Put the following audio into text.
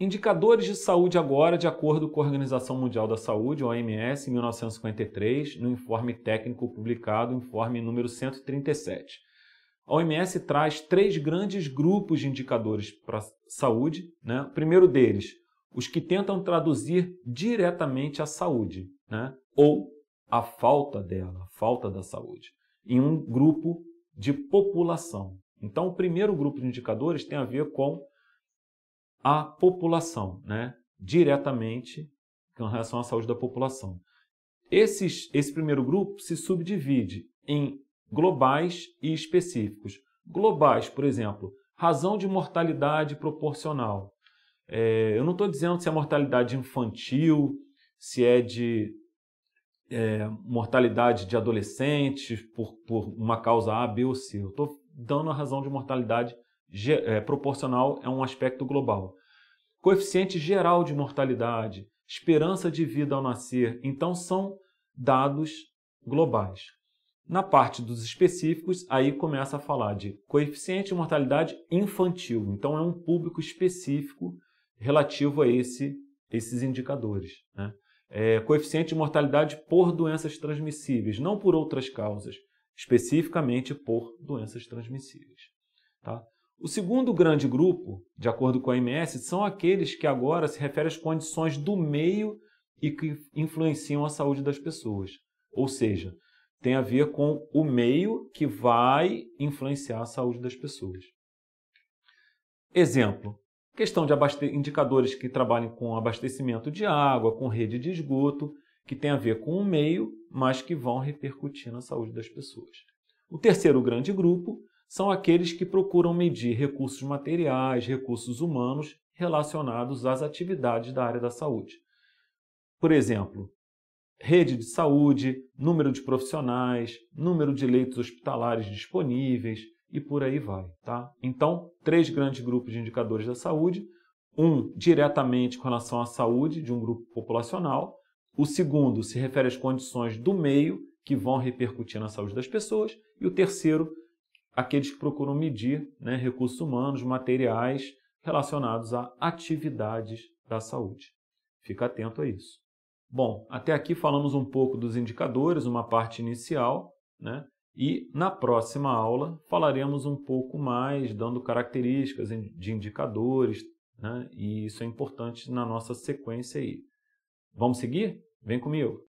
Indicadores de saúde agora, de acordo com a Organização Mundial da Saúde, OMS, em 1953, no informe técnico publicado, informe número 137. A OMS traz três grandes grupos de indicadores para saúde. Né? O primeiro deles, os que tentam traduzir diretamente a saúde, né? ou a falta dela, a falta da saúde, em um grupo de população. Então, o primeiro grupo de indicadores tem a ver com à população, né? diretamente com relação à saúde da população. Esses, esse primeiro grupo se subdivide em globais e específicos. Globais, por exemplo, razão de mortalidade proporcional. É, eu não estou dizendo se é mortalidade infantil, se é de é, mortalidade de adolescentes por, por uma causa A, B ou C. Eu estou dando a razão de mortalidade é, proporcional, é um aspecto global coeficiente geral de mortalidade, esperança de vida ao nascer. Então, são dados globais. Na parte dos específicos, aí começa a falar de coeficiente de mortalidade infantil. Então, é um público específico relativo a esse, esses indicadores. Né? É, coeficiente de mortalidade por doenças transmissíveis, não por outras causas, especificamente por doenças transmissíveis. Tá? O segundo grande grupo, de acordo com a OMS, são aqueles que agora se referem às condições do meio e que influenciam a saúde das pessoas. Ou seja, tem a ver com o meio que vai influenciar a saúde das pessoas. Exemplo: questão de indicadores que trabalhem com abastecimento de água, com rede de esgoto, que tem a ver com o meio, mas que vão repercutir na saúde das pessoas. O terceiro grande grupo são aqueles que procuram medir recursos materiais, recursos humanos relacionados às atividades da área da saúde. Por exemplo, rede de saúde, número de profissionais, número de leitos hospitalares disponíveis e por aí vai, tá? Então, três grandes grupos de indicadores da saúde, um diretamente com relação à saúde de um grupo populacional, o segundo se refere às condições do meio que vão repercutir na saúde das pessoas, e o terceiro aqueles que procuram medir né, recursos humanos, materiais relacionados a atividades da saúde. Fica atento a isso. Bom, até aqui falamos um pouco dos indicadores, uma parte inicial, né? E na próxima aula falaremos um pouco mais, dando características de indicadores, né? E isso é importante na nossa sequência aí. Vamos seguir? Vem comigo!